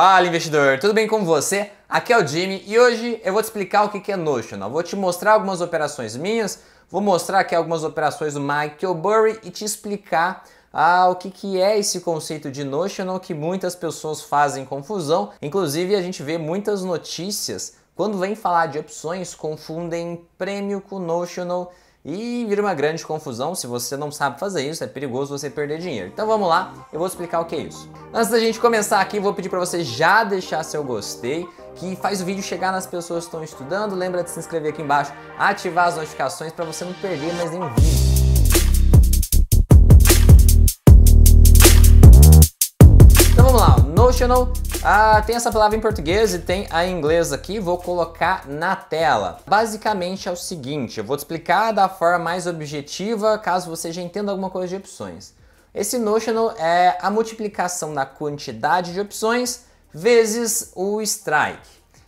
Fala investidor, tudo bem com você? Aqui é o Jimmy e hoje eu vou te explicar o que é Notional. Vou te mostrar algumas operações minhas, vou mostrar aqui algumas operações do Michael Burry e te explicar ah, o que, que é esse conceito de Notional que muitas pessoas fazem confusão. Inclusive a gente vê muitas notícias quando vem falar de opções confundem prêmio com Notional e vira uma grande confusão, se você não sabe fazer isso, é perigoso você perder dinheiro. Então vamos lá, eu vou explicar o que é isso. Antes da gente começar aqui, vou pedir para você já deixar seu gostei, que faz o vídeo chegar nas pessoas que estão estudando. Lembra de se inscrever aqui embaixo, ativar as notificações para você não perder mais nenhum vídeo. Functional, ah, tem essa palavra em português e tem a inglesa inglês aqui, vou colocar na tela. Basicamente é o seguinte, eu vou te explicar da forma mais objetiva, caso você já entenda alguma coisa de opções. Esse notional é a multiplicação da quantidade de opções vezes o strike.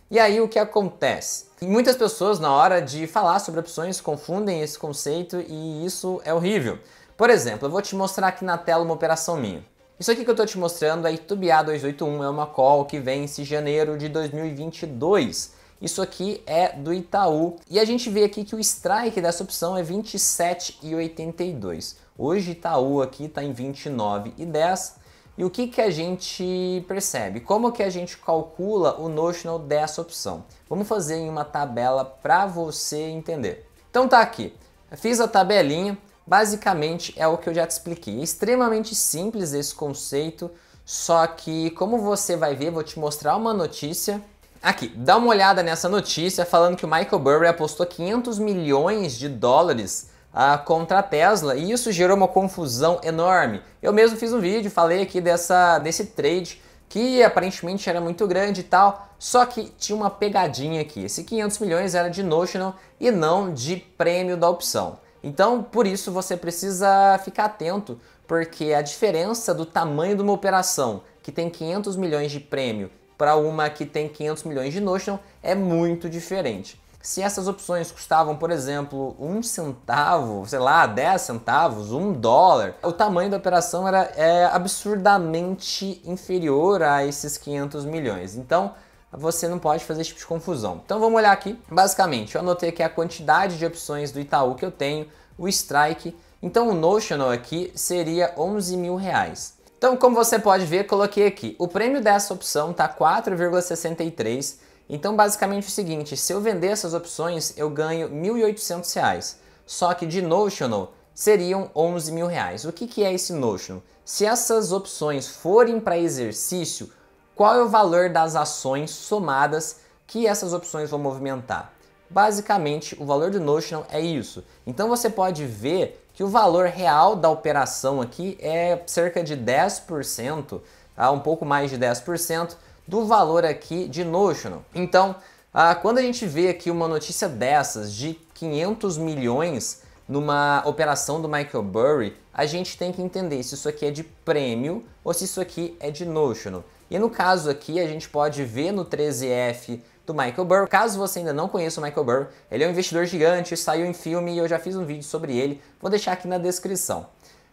E aí o que acontece? Muitas pessoas na hora de falar sobre opções confundem esse conceito e isso é horrível. Por exemplo, eu vou te mostrar aqui na tela uma operação minha. Isso aqui que eu estou te mostrando é Itubia 281, é uma call que vence janeiro de 2022. Isso aqui é do Itaú. E a gente vê aqui que o strike dessa opção é 27,82. Hoje Itaú aqui está em 29,10. E o que, que a gente percebe? Como que a gente calcula o notional dessa opção? Vamos fazer em uma tabela para você entender. Então tá aqui. fiz a tabelinha, Basicamente é o que eu já te expliquei. É extremamente simples esse conceito, só que como você vai ver, vou te mostrar uma notícia. Aqui, dá uma olhada nessa notícia falando que o Michael Burry apostou 500 milhões de dólares uh, contra a Tesla e isso gerou uma confusão enorme. Eu mesmo fiz um vídeo, falei aqui dessa, desse trade que aparentemente era muito grande e tal, só que tinha uma pegadinha aqui. Esse 500 milhões era de notional e não de prêmio da opção. Então, por isso, você precisa ficar atento, porque a diferença do tamanho de uma operação que tem 500 milhões de prêmio para uma que tem 500 milhões de Notion é muito diferente. Se essas opções custavam, por exemplo, um centavo, sei lá, 10 centavos, um dólar, o tamanho da operação era é, absurdamente inferior a esses 500 milhões. Então, você não pode fazer esse tipo de confusão. Então vamos olhar aqui. Basicamente, eu anotei aqui a quantidade de opções do Itaú que eu tenho, o strike. Então o notional aqui seria 11 mil reais. Então como você pode ver, coloquei aqui. O prêmio dessa opção tá 4,63. Então basicamente é o seguinte, se eu vender essas opções, eu ganho 1.800 reais. Só que de notional seriam 11 mil reais. O que, que é esse notional? Se essas opções forem para exercício, qual é o valor das ações somadas que essas opções vão movimentar. Basicamente, o valor do Notional é isso. Então você pode ver que o valor real da operação aqui é cerca de 10%, tá? um pouco mais de 10% do valor aqui de Notional. Então, ah, quando a gente vê aqui uma notícia dessas de 500 milhões numa operação do Michael Burry, a gente tem que entender se isso aqui é de prêmio ou se isso aqui é de Notional. E no caso aqui, a gente pode ver no 13F do Michael Burr. Caso você ainda não conheça o Michael Burr, ele é um investidor gigante, saiu em filme e eu já fiz um vídeo sobre ele, vou deixar aqui na descrição.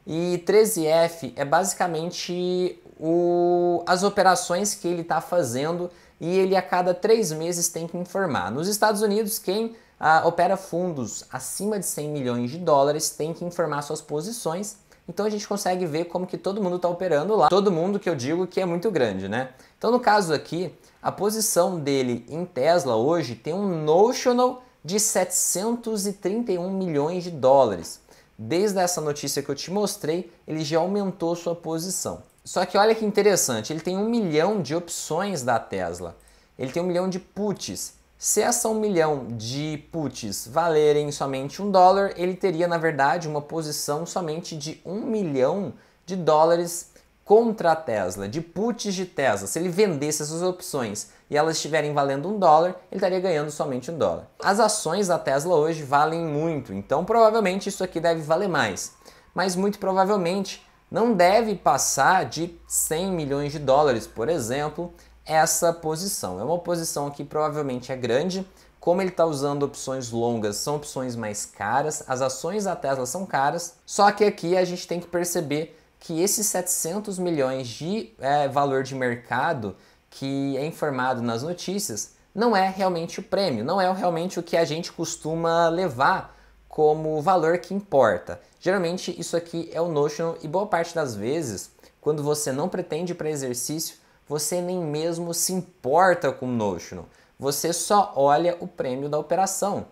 E 13F é basicamente o, as operações que ele está fazendo e ele a cada três meses tem que informar. Nos Estados Unidos, quem ah, opera fundos acima de 100 milhões de dólares tem que informar suas posições então a gente consegue ver como que todo mundo está operando lá. Todo mundo que eu digo que é muito grande, né? Então no caso aqui, a posição dele em Tesla hoje tem um notional de 731 milhões de dólares. Desde essa notícia que eu te mostrei, ele já aumentou sua posição. Só que olha que interessante, ele tem um milhão de opções da Tesla. Ele tem um milhão de puts. Se essa um milhão de puts valerem somente um dólar, ele teria, na verdade, uma posição somente de um milhão de dólares contra a Tesla, de puts de Tesla. Se ele vendesse essas opções e elas estiverem valendo um dólar, ele estaria ganhando somente um dólar. As ações da Tesla hoje valem muito, então provavelmente isso aqui deve valer mais. Mas muito provavelmente não deve passar de 100 milhões de dólares, por exemplo, essa posição. É uma posição que provavelmente é grande, como ele está usando opções longas, são opções mais caras, as ações da Tesla são caras, só que aqui a gente tem que perceber que esses 700 milhões de é, valor de mercado que é informado nas notícias não é realmente o prêmio, não é realmente o que a gente costuma levar como valor que importa. Geralmente isso aqui é o Notion e boa parte das vezes, quando você não pretende para exercício, você nem mesmo se importa com o Notional. Você só olha o prêmio da operação.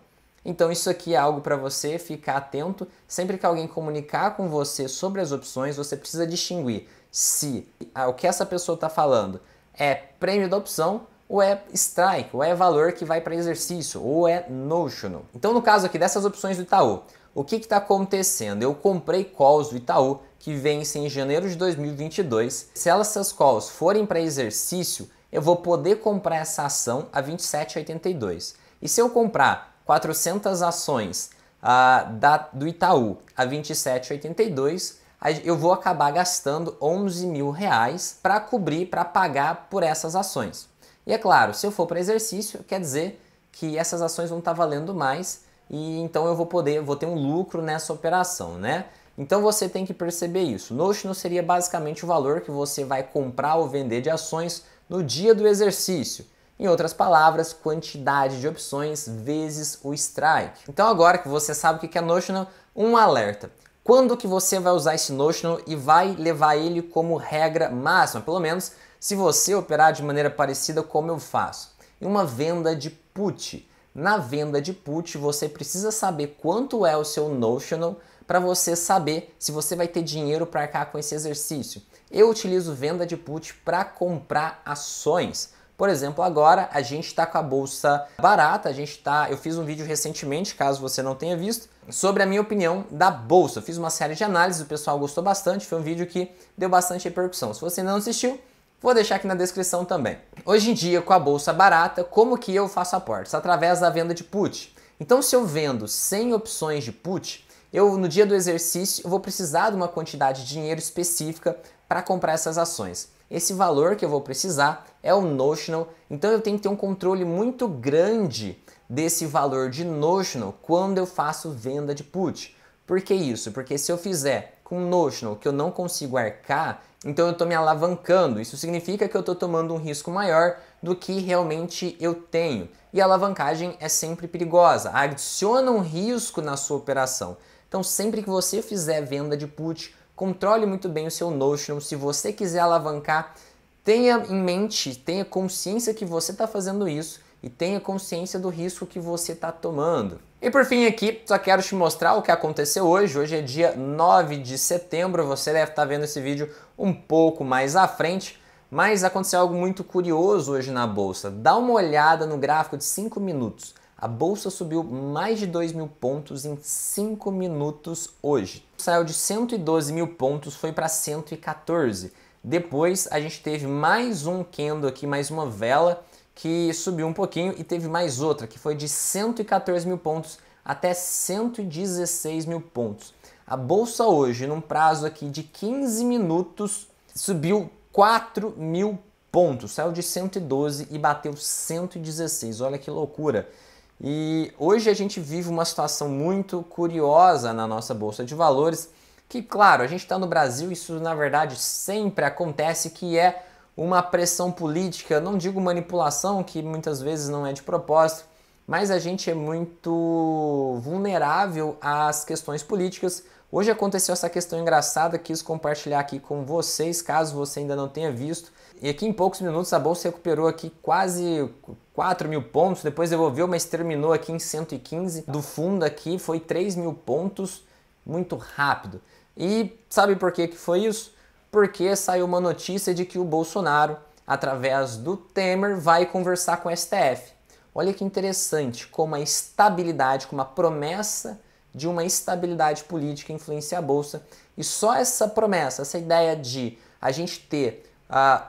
Então isso aqui é algo para você ficar atento. Sempre que alguém comunicar com você sobre as opções, você precisa distinguir se o que essa pessoa está falando é prêmio da opção ou é strike, ou é valor que vai para exercício, ou é notional. Então no caso aqui dessas opções do Itaú, o que está acontecendo? Eu comprei calls do Itaú que vence em janeiro de 2022. Se essas calls forem para exercício, eu vou poder comprar essa ação a 27,82. E se eu comprar 400 ações ah, da, do Itaú a 27,82, eu vou acabar gastando 11 mil reais para cobrir, para pagar por essas ações. E é claro, se eu for para exercício, quer dizer que essas ações vão estar tá valendo mais e então eu vou poder, vou ter um lucro nessa operação, né? Então você tem que perceber isso. Notional seria basicamente o valor que você vai comprar ou vender de ações no dia do exercício. Em outras palavras, quantidade de opções vezes o strike. Então agora que você sabe o que é notional, um alerta. Quando que você vai usar esse notional e vai levar ele como regra máxima, pelo menos se você operar de maneira parecida como eu faço? Em uma venda de put. Na venda de put, você precisa saber quanto é o seu notional para você saber se você vai ter dinheiro para arcar com esse exercício. Eu utilizo venda de put para comprar ações. Por exemplo, agora a gente está com a bolsa barata, a gente tá, eu fiz um vídeo recentemente, caso você não tenha visto, sobre a minha opinião da bolsa. Eu fiz uma série de análises, o pessoal gostou bastante, foi um vídeo que deu bastante repercussão. Se você ainda não assistiu, Vou deixar aqui na descrição também. Hoje em dia, com a bolsa barata, como que eu faço aportes? Através da venda de put. Então, se eu vendo 100 opções de put, eu no dia do exercício vou precisar de uma quantidade de dinheiro específica para comprar essas ações. Esse valor que eu vou precisar é o notional, então eu tenho que ter um controle muito grande desse valor de notional quando eu faço venda de put. Por que isso? Porque se eu fizer com notional que eu não consigo arcar, então eu estou me alavancando. Isso significa que eu estou tomando um risco maior do que realmente eu tenho. E a alavancagem é sempre perigosa, adiciona um risco na sua operação. Então, sempre que você fizer venda de put, controle muito bem o seu Notion. Se você quiser alavancar, tenha em mente, tenha consciência que você está fazendo isso e tenha consciência do risco que você está tomando. E por fim aqui, só quero te mostrar o que aconteceu hoje. Hoje é dia 9 de setembro, você deve estar tá vendo esse vídeo um pouco mais à frente, mas aconteceu algo muito curioso hoje na bolsa. Dá uma olhada no gráfico de 5 minutos. A bolsa subiu mais de 2 mil pontos em 5 minutos hoje. Saiu de 112 mil pontos, foi para 114. Depois a gente teve mais um candle aqui, mais uma vela que subiu um pouquinho e teve mais outra que foi de 114 mil pontos até 116 mil pontos. A bolsa hoje, num prazo aqui de 15 minutos, subiu 4 mil pontos, saiu de 112 e bateu 116. Olha que loucura! E hoje a gente vive uma situação muito curiosa na nossa bolsa de valores, que claro, a gente está no Brasil, isso na verdade sempre acontece, que é uma pressão política, não digo manipulação, que muitas vezes não é de propósito, mas a gente é muito vulnerável às questões políticas. Hoje aconteceu essa questão engraçada, quis compartilhar aqui com vocês, caso você ainda não tenha visto. E aqui em poucos minutos a bolsa recuperou aqui quase 4 mil pontos, depois devolveu, mas terminou aqui em 115. Do fundo aqui foi 3 mil pontos, muito rápido. E sabe por que, que foi isso? Porque saiu uma notícia de que o Bolsonaro, através do Temer, vai conversar com o STF. Olha que interessante como a estabilidade, como a promessa de uma estabilidade política influencia a Bolsa. E só essa promessa, essa ideia de a gente ter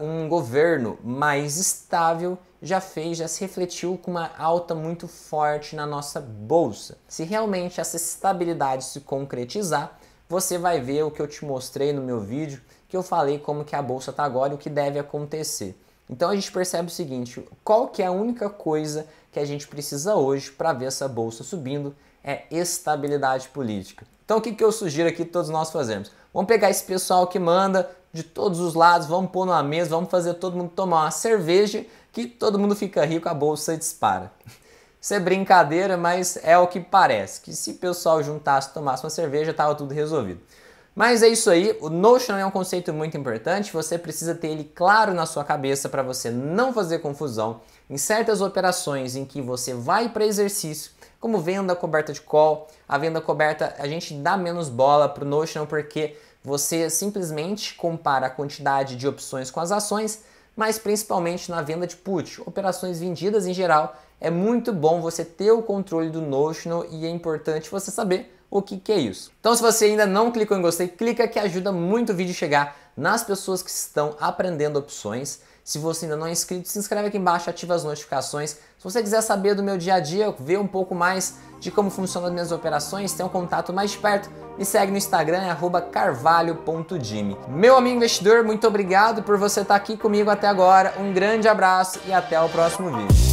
um governo mais estável já fez, já se refletiu com uma alta muito forte na nossa bolsa. Se realmente essa estabilidade se concretizar, você vai ver o que eu te mostrei no meu vídeo, que eu falei como que a bolsa está agora e o que deve acontecer. Então a gente percebe o seguinte, qual que é a única coisa que a gente precisa hoje para ver essa bolsa subindo é estabilidade política. Então o que, que eu sugiro aqui todos nós fazemos? Vamos pegar esse pessoal que manda, de todos os lados, vamos pôr numa mesa, vamos fazer todo mundo tomar uma cerveja que todo mundo fica rico, a bolsa dispara. Isso é brincadeira, mas é o que parece, que se o pessoal juntasse, tomasse uma cerveja, estava tudo resolvido. Mas é isso aí, o Notion é um conceito muito importante, você precisa ter ele claro na sua cabeça para você não fazer confusão em certas operações em que você vai para exercício, como venda coberta de call, a venda coberta, a gente dá menos bola pro Notion porque você simplesmente compara a quantidade de opções com as ações, mas principalmente na venda de put, operações vendidas em geral, é muito bom você ter o controle do Notional e é importante você saber o que, que é isso. Então, se você ainda não clicou em gostei, clica que ajuda muito o vídeo chegar nas pessoas que estão aprendendo opções. Se você ainda não é inscrito, se inscreve aqui embaixo, ativa as notificações. Se você quiser saber do meu dia a dia, ver um pouco mais de como funcionam as minhas operações, ter um contato mais perto, me segue no Instagram, é carvalho.dime. Meu amigo investidor, muito obrigado por você estar aqui comigo até agora. Um grande abraço e até o próximo vídeo.